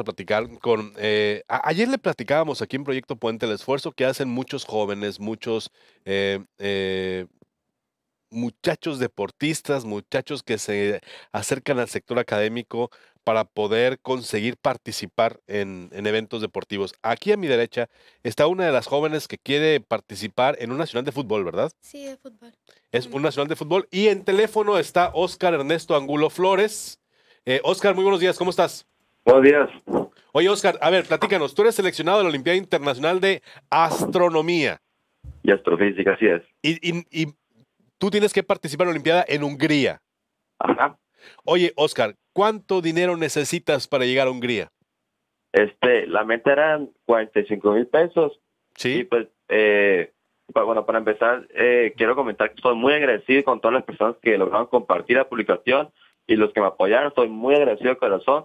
a platicar con... Eh, ayer le platicábamos aquí en Proyecto Puente el esfuerzo que hacen muchos jóvenes, muchos eh, eh, muchachos deportistas, muchachos que se acercan al sector académico para poder conseguir participar en, eventos deportivos. Aquí a mi derecha está una de las jóvenes que quiere participar en un nacional de fútbol, ¿verdad? Sí, de fútbol. Es un nacional de fútbol. Y en teléfono está Óscar Ernesto Angulo Flores. Óscar, muy buenos días, ¿cómo estás? Buenos días. Oye, Oscar, a ver, platícanos. Tú eres seleccionado de la Olimpiada Internacional de Astronomía. Y astrofísica, así es. Y, y, y tú tienes que participar en la Olimpiada en Hungría. Ajá. Oye, Oscar, ¿cuánto dinero necesitas para llegar a Hungría? Este, la meta eran 45 mil pesos. Sí. Y pues, eh, bueno, para empezar, eh, quiero comentar que estoy muy agradecido con todas las personas que lograron compartir la publicación y los que me apoyaron. Estoy muy agradecido de corazón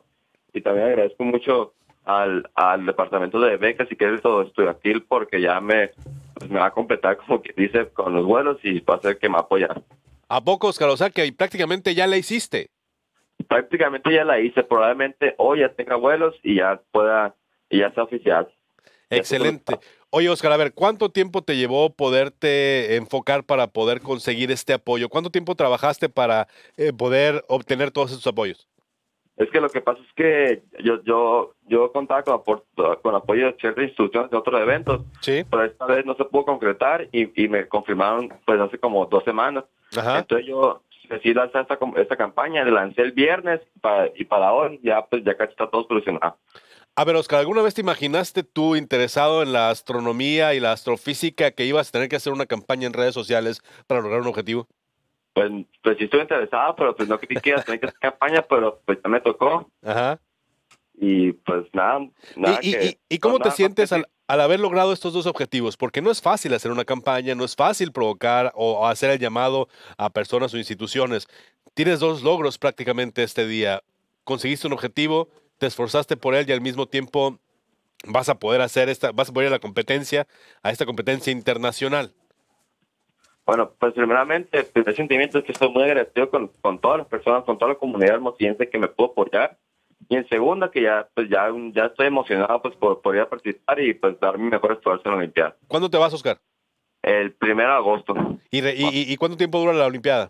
y también agradezco mucho al, departamento de becas y que todo estudiantil porque ya me, pues, me va a completar como que dice con los vuelos y va a ser que me apoya. ¿A poco, Oscar? O sea que prácticamente ya la hiciste. Prácticamente ya la hice, probablemente hoy ya tenga vuelos y ya pueda, y ya sea oficial. Excelente. Oye, Oscar, a ver, ¿cuánto tiempo te llevó poderte enfocar para poder conseguir este apoyo? ¿Cuánto tiempo trabajaste para eh, poder obtener todos estos apoyos? Es que lo que pasa es que yo yo yo contaba con, con apoyo de ciertas instituciones de otros eventos, ¿Sí? pero esta vez no se pudo concretar y, me confirmaron pues hace como dos semanas. Entonces yo decidí lanzar esta, campaña, la lancé el viernes y para hoy ya pues ya casi está todo solucionado. A ver, Oscar, ¿alguna vez te imaginaste tú interesado en la astronomía y la astrofísica que ibas a tener que hacer una campaña en redes sociales para lograr un objetivo? Pues, pues, sí interesada, pero pues no que campaña, pero pues, me tocó. Ajá. Y pues nada, nada ¿Y, y, cómo te sientes al, al, haber logrado estos dos objetivos? Porque no es fácil hacer una campaña, no es fácil provocar o hacer el llamado a personas o instituciones. Tienes dos logros prácticamente este día. Conseguiste un objetivo, te esforzaste por él y al mismo tiempo vas a poder hacer esta, vas a poder ir a la competencia, a esta competencia internacional. Bueno, pues primeramente, el sentimiento es que estoy muy agradecido con, con todas las personas, con toda la comunidad hermosillense que me pudo apoyar. Y en segunda, que ya pues ya, ya estoy emocionado pues por, poder participar y pues dar mi mejor esfuerzo en la Olimpiada. ¿Cuándo te vas, Oscar? El primero de agosto. ¿Y, cuánto tiempo dura la Olimpiada?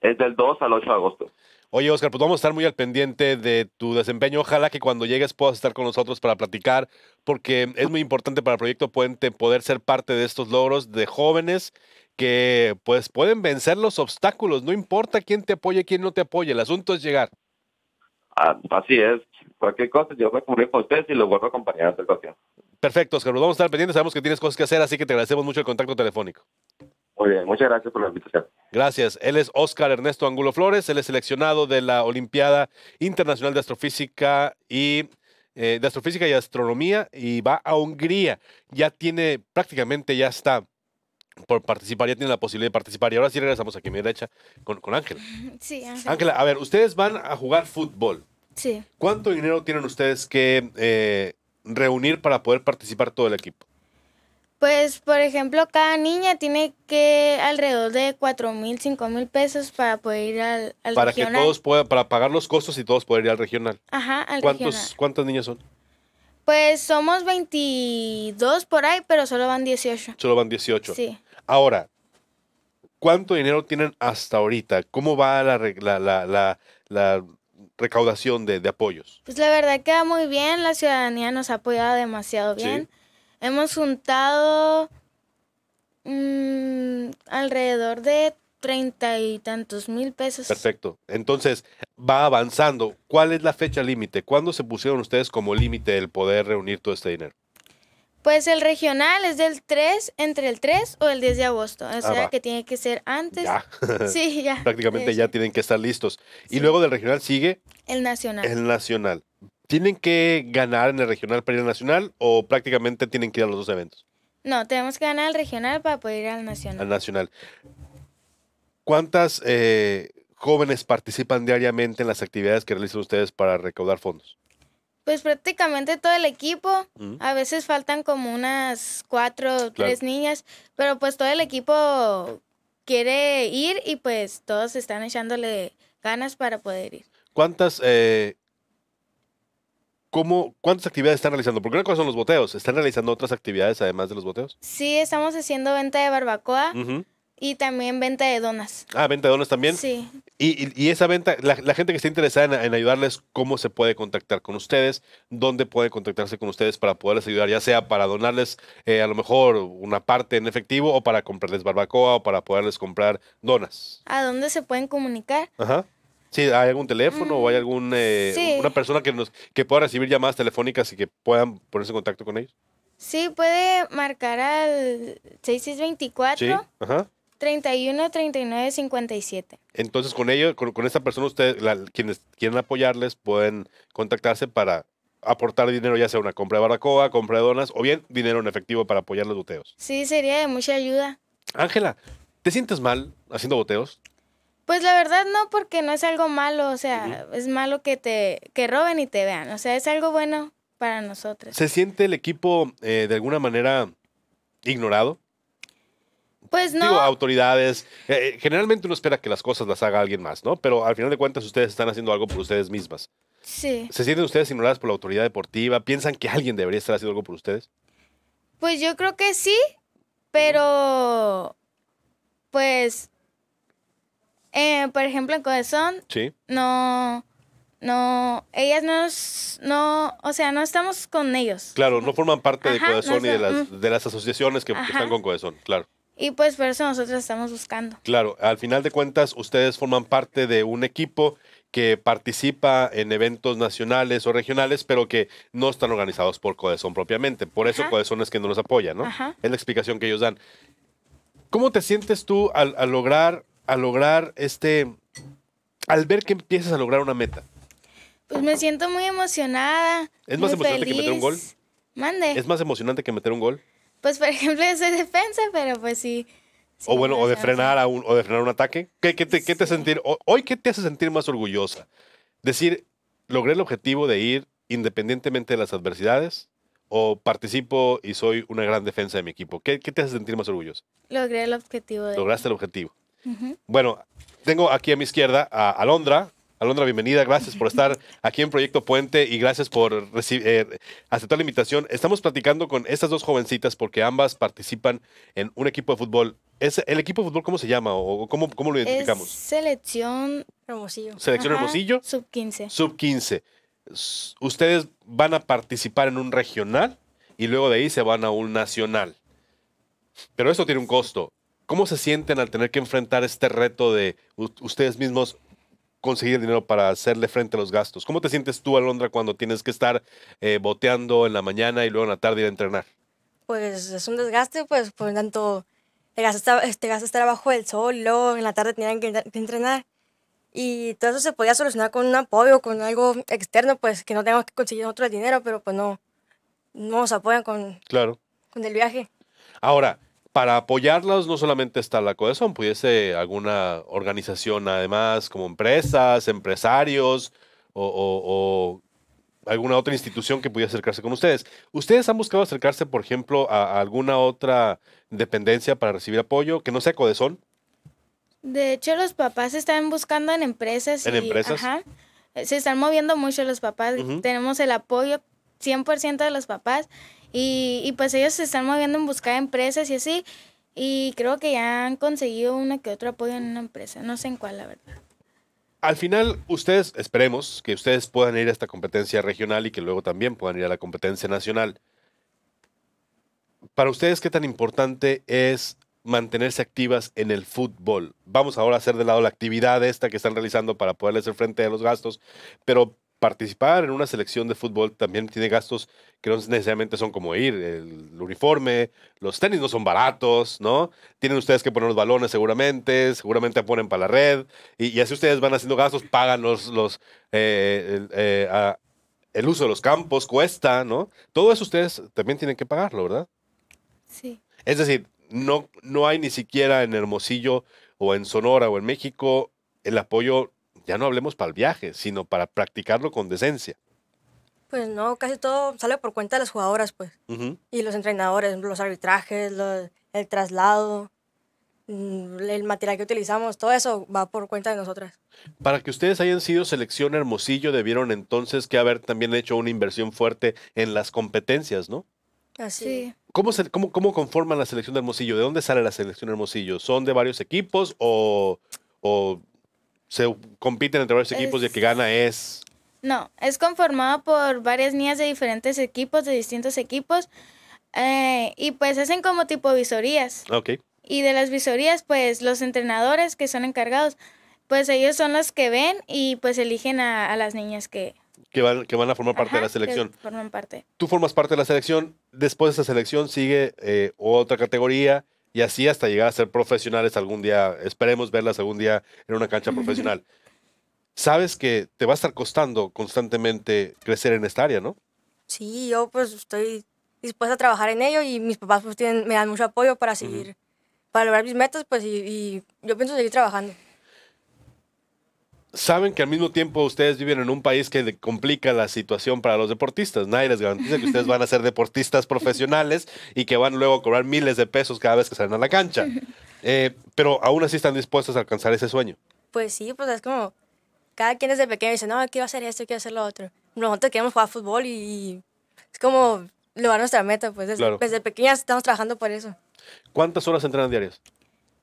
Es del 2 al 8 de agosto. Oye, Oscar, pues vamos a estar muy al pendiente de tu desempeño. Ojalá que cuando llegues puedas estar con nosotros para platicar, porque es muy importante para el proyecto Puente poder ser parte de estos logros de jóvenes que pues pueden vencer los obstáculos, no importa quién te apoye, quién no te apoye, el asunto es llegar. Ah, así es, cualquier cosa, yo voy a con ustedes y lo vuelvo a acompañar a esta Perfecto, Oscar, nos vamos a estar pendientes, sabemos que tienes cosas que hacer, así que te agradecemos mucho el contacto telefónico. Muy bien, muchas gracias por la invitación. Gracias. Él es Oscar Ernesto Angulo Flores, él es seleccionado de la Olimpiada Internacional de Astrofísica y eh, de Astrofísica y Astronomía y va a Hungría. Ya tiene prácticamente ya está por participar, ya tienen la posibilidad de participar. Y ahora sí regresamos aquí a mi derecha con, con Ángela. Sí, Ángela. Ángela, a ver, ustedes van a jugar fútbol. Sí. ¿Cuánto dinero tienen ustedes que eh, reunir para poder participar todo el equipo? Pues, por ejemplo, cada niña tiene que alrededor de 4 mil, cinco mil pesos para poder ir al, para Que todos puedan, para pagar los costos y todos poder ir al regional. Ajá, al ¿Cuántos, regional. ¿Cuántos niños son? Pues somos 22 por ahí, pero solo van 18. Solo van 18. Sí. Ahora, ¿cuánto dinero tienen hasta ahorita? ¿Cómo va la, la, recaudación de, apoyos? Pues la verdad que va muy bien, la ciudadanía nos ha apoyado demasiado bien. Hemos juntado mm, alrededor de treinta y tantos mil pesos. Perfecto. Entonces, va avanzando. ¿Cuál es la fecha límite? ¿Cuándo se pusieron ustedes como límite el poder reunir todo este dinero? Pues el regional es del 3, entre el 3 o el 10 de agosto. O ah, sea, que tiene que ser antes. Ya. Sí, ya. Prácticamente ya tienen que estar listos. Y luego del regional sigue. El nacional. El nacional. ¿Tienen que ganar en el regional para ir al nacional o prácticamente tienen que ir a los dos eventos? No, tenemos que ganar el regional para poder ir al nacional. Al nacional. ¿Cuántas eh, jóvenes participan diariamente en las actividades que realizan ustedes para recaudar fondos? Pues prácticamente todo el equipo. A veces faltan como unas cuatro o tres niñas, pero pues todo el equipo quiere ir y pues todos están echándole ganas para poder ir. ¿Cuántas, eh, cómo, ¿Cuántas actividades están realizando? Porque una cosa son los boteos. ¿Están realizando otras actividades además de los boteos? Sí, estamos haciendo venta de barbacoa. Y también venta de donas. Ah, venta de donas también. Sí. Y, esa venta, la, gente que esté interesada en, ayudarles, ¿cómo se puede contactar con ustedes? ¿Dónde puede contactarse con ustedes para poderles ayudar? Ya sea para donarles eh, a lo mejor una parte en efectivo o para comprarles barbacoa o para poderles comprar donas. ¿A dónde se pueden comunicar? Ajá. Sí, ¿hay algún teléfono o hay mm, alguna eh, una persona que, nos, que pueda recibir llamadas telefónicas y que puedan ponerse en contacto con ellos? Sí, puede marcar al 6624. Sí, ajá. 31, 39, 57. Entonces, con ellos con, esta persona, ustedes, quienes quieren apoyarles, pueden contactarse para aportar dinero, ya sea una compra de baracoa, compra de donas, o bien dinero en efectivo para apoyar los boteos. Sí, sería de mucha ayuda. Ángela, ¿te sientes mal haciendo boteos? Pues la verdad no, porque no es algo malo, o sea, es malo que te que roben y te vean, o sea, es algo bueno para nosotros. ¿Se siente el equipo eh, de alguna manera ignorado? Pues no. Digo, autoridades. Eh, eh, generalmente uno espera que las cosas las haga alguien más, ¿no? Pero al final de cuentas ustedes están haciendo algo por ustedes mismas. Sí. ¿Se sienten ustedes ignoradas por la autoridad deportiva? ¿Piensan que alguien debería estar haciendo algo por ustedes? Pues yo creo que sí, pero pues, eh, por ejemplo, en Corazón, ¿Sí? no, no, ellas no, no, o sea, no estamos con ellos. Claro, no forman parte de Corazón y mm. de las, asociaciones que, están con Corazón, claro. Y pues por eso nosotros estamos buscando. Claro, al final de cuentas, ustedes forman parte de un equipo que participa en eventos nacionales o regionales, pero que no están organizados por Codezón propiamente. Por eso CODESON es quien no apoya, ¿no? Es la explicación que ellos dan. ¿Cómo te sientes tú al, lograr, al lograr este, al ver que empiezas a lograr una meta? Pues me siento muy emocionada. ¿Es más emocionante que meter un gol? Mande. ¿Es más emocionante que meter un gol? pues por ejemplo de defensa, pero pues sí. o bueno, o de frenar a un, o de frenar un ataque. ¿Qué, qué te, sentir, hoy qué te hace sentir más orgullosa? Decir, logré el objetivo de ir independientemente de las adversidades o participo y soy una gran defensa de mi equipo. ¿Qué, te hace sentir más orgullosa? Logré el objetivo. Lograste el objetivo. Bueno, tengo aquí a mi izquierda a Alondra, Alondra, bienvenida. Gracias por estar aquí en Proyecto Puente y gracias por eh, aceptar la invitación. Estamos platicando con estas dos jovencitas porque ambas participan en un equipo de fútbol. ¿Es ¿El equipo de fútbol cómo se llama o cómo, lo identificamos? selección Hermosillo. Selección Hermosillo. Sub 15. Sub 15. Ustedes van a participar en un regional y luego de ahí se van a un nacional. Pero esto tiene un costo. ¿Cómo se sienten al tener que enfrentar este reto de ustedes mismos conseguir dinero para hacerle frente a los gastos. ¿Cómo te sientes tú, Alondra, cuando tienes que estar eh, boteando en la mañana y luego en la tarde ir a entrenar? Pues es un desgaste, pues por tanto, te gastas, este estar abajo del sol luego en la tarde tenían que, entrenar. Y todo eso se podía solucionar con un apoyo, con algo externo, pues que no tengamos que conseguir otro dinero, pero pues no, no nos apoyan con, claro. con el viaje. Ahora, para apoyarlos no solamente está la CODESON, pudiese alguna organización además, como empresas, empresarios o, alguna otra institución que pudiera acercarse con ustedes. ¿Ustedes han buscado acercarse, por ejemplo, a, alguna otra dependencia para recibir apoyo que no sea CODESON? De hecho, los papás están buscando en empresas. ¿En empresas? se están moviendo mucho los papás. Tenemos el apoyo 100% de los papás y, pues ellos se están moviendo en buscar empresas y así. Y creo que ya han conseguido una que otra apoyo en una empresa. No sé en cuál, la verdad. Al final, ustedes, esperemos que ustedes puedan ir a esta competencia regional y que luego también puedan ir a la competencia nacional. Para ustedes, ¿qué tan importante es mantenerse activas en el fútbol? Vamos ahora a hacer de lado la actividad esta que están realizando para poderles hacer frente a los gastos, pero participar en una selección de fútbol también tiene gastos que no necesariamente son como ir, el uniforme, los tenis no son baratos, ¿no? Tienen ustedes que poner los balones seguramente, seguramente ponen para la red, y, así ustedes van haciendo gastos, pagan los, los eh, eh, el uso de los campos, cuesta, ¿no? Todo eso ustedes también tienen que pagarlo, ¿verdad? Sí. Es decir, no, no hay ni siquiera en Hermosillo o en Sonora o en México el apoyo, ya no hablemos para el viaje, sino para practicarlo con decencia. Pues no, casi todo sale por cuenta de las jugadoras, pues. Y los entrenadores, los arbitrajes, el traslado, mm, el material que utilizamos, todo eso va por cuenta de nosotras. Para que ustedes hayan sido selección Hermosillo, debieron entonces que haber también hecho una inversión fuerte en las competencias, ¿no? Así. ¿Cómo, se, cómo, cómo conforman la selección de Hermosillo? ¿De dónde sale la selección Hermosillo? ¿Son de varios equipos o, se compiten entre varios equipos y el que gana es no, es conformado por varias niñas de diferentes equipos, de distintos equipos, eh, y pues hacen como tipo visorías. Ok. Y de las visorías, pues los entrenadores que son encargados, pues ellos son los que ven y pues eligen a, las niñas que... Que van, a formar parte de la selección. Que forman parte. Tú formas parte de la selección, después de esa selección sigue eh, otra categoría y así hasta llegar a ser profesionales algún día. Esperemos verlas algún día en una cancha profesional sabes que te va a estar costando constantemente crecer en esta área, ¿no? Sí, yo pues estoy dispuesta a trabajar en ello y mis papás pues tienen, me dan mucho apoyo para seguir, para lograr mis metas, pues y, yo pienso seguir trabajando. Saben que al mismo tiempo ustedes viven en un país que complica la situación para los deportistas. Nadie les garantiza que ustedes van a ser deportistas profesionales y que van luego a cobrar miles de pesos cada vez que salen a la cancha. Eh, pero aún así están dispuestos a alcanzar ese sueño. Pues sí, pues es como, cada quien desde pequeño dice, no, quiero hacer esto, quiero hacer lo otro. Nosotros queremos jugar fútbol y es como lograr nuestra meta, pues desde, pequeñas estamos trabajando por eso. ¿Cuántas horas entrenan diarias?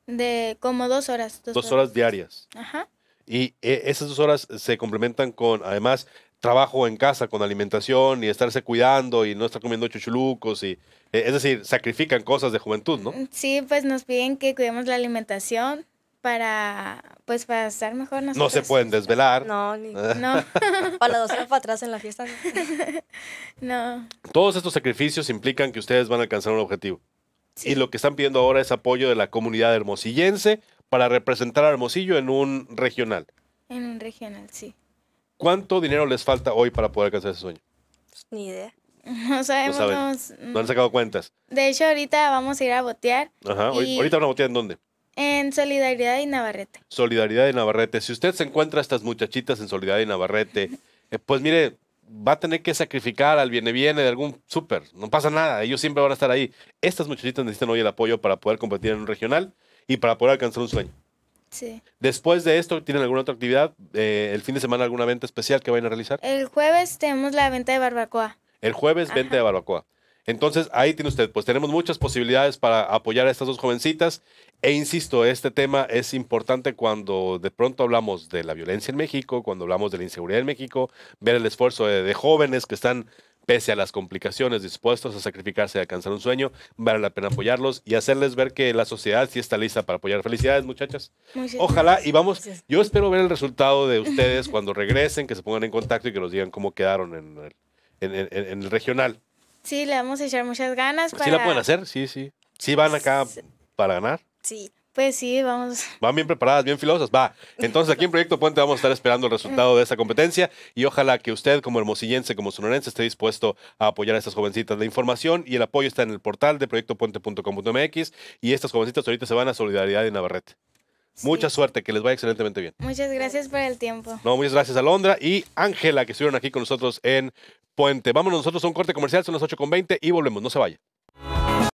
De como dos horas. Dos, horas. diarias. Ajá. Y e, esas dos horas se complementan con, además, trabajo en casa, con alimentación y estarse cuidando y no estar comiendo chuchulucos y, e, es decir, sacrifican cosas de juventud, ¿no? Sí, pues nos piden que cuidemos la alimentación, para pues para estar mejor nosotros. No se pueden desvelar. No, no. para dos para atrás en la fiesta. No. Todos estos sacrificios implican que ustedes van a alcanzar un objetivo. Y lo que están pidiendo ahora es apoyo de la comunidad hermosillense para representar a Hermosillo en un regional. En un regional, sí. ¿Cuánto dinero les falta hoy para poder alcanzar ese sueño? Pues, ni idea. No sabemos. No, han sacado cuentas. De hecho, ahorita vamos a ir a botear. Ajá. Ahorita van a botear en dónde? En Solidaridad y Navarrete. Solidaridad y Navarrete. Si usted se encuentra a estas muchachitas en Solidaridad y Navarrete, eh, pues mire, va a tener que sacrificar al viene viene de algún súper. No pasa nada, ellos siempre van a estar ahí. Estas muchachitas necesitan hoy el apoyo para poder competir en un regional y para poder alcanzar un sueño. Sí. Después de esto, ¿tienen alguna otra actividad? Eh, ¿El fin de semana alguna venta especial que vayan a realizar? El jueves tenemos la venta de barbacoa. El jueves, venta de barbacoa. Entonces, ahí tiene usted, pues tenemos muchas posibilidades para apoyar a estas dos jovencitas. E insisto, este tema es importante cuando de pronto hablamos de la violencia en México, cuando hablamos de la inseguridad en México, ver el esfuerzo de, jóvenes que están, pese a las complicaciones, dispuestos a sacrificarse y alcanzar un sueño, vale la pena apoyarlos y hacerles ver que la sociedad sí está lista para apoyar. Felicidades, muchachas. Ojalá y vamos, yo espero ver el resultado de ustedes cuando regresen, que se pongan en contacto y que nos digan cómo quedaron en el regional. Sí, le vamos a echar muchas ganas. Sí, la pueden hacer, sí, sí. Sí, van acá para ganar. Sí, pues sí, vamos. Van bien preparadas, bien filosas, va. Entonces aquí en Proyecto Puente vamos a estar esperando el resultado de esta competencia y ojalá que usted como hermosillense, como sonorense, esté dispuesto a apoyar a estas jovencitas. La información y el apoyo está en el portal de proyectopuente.com.mx y estas jovencitas ahorita se van a Solidaridad de Navarrete. Mucha suerte, que les vaya excelentemente bien. Muchas gracias por el tiempo. No, muchas gracias a Londra y Ángela que estuvieron aquí con nosotros en Puente. vámonos nosotros a un corte comercial, son las 8.20 y volvemos, no se vaya.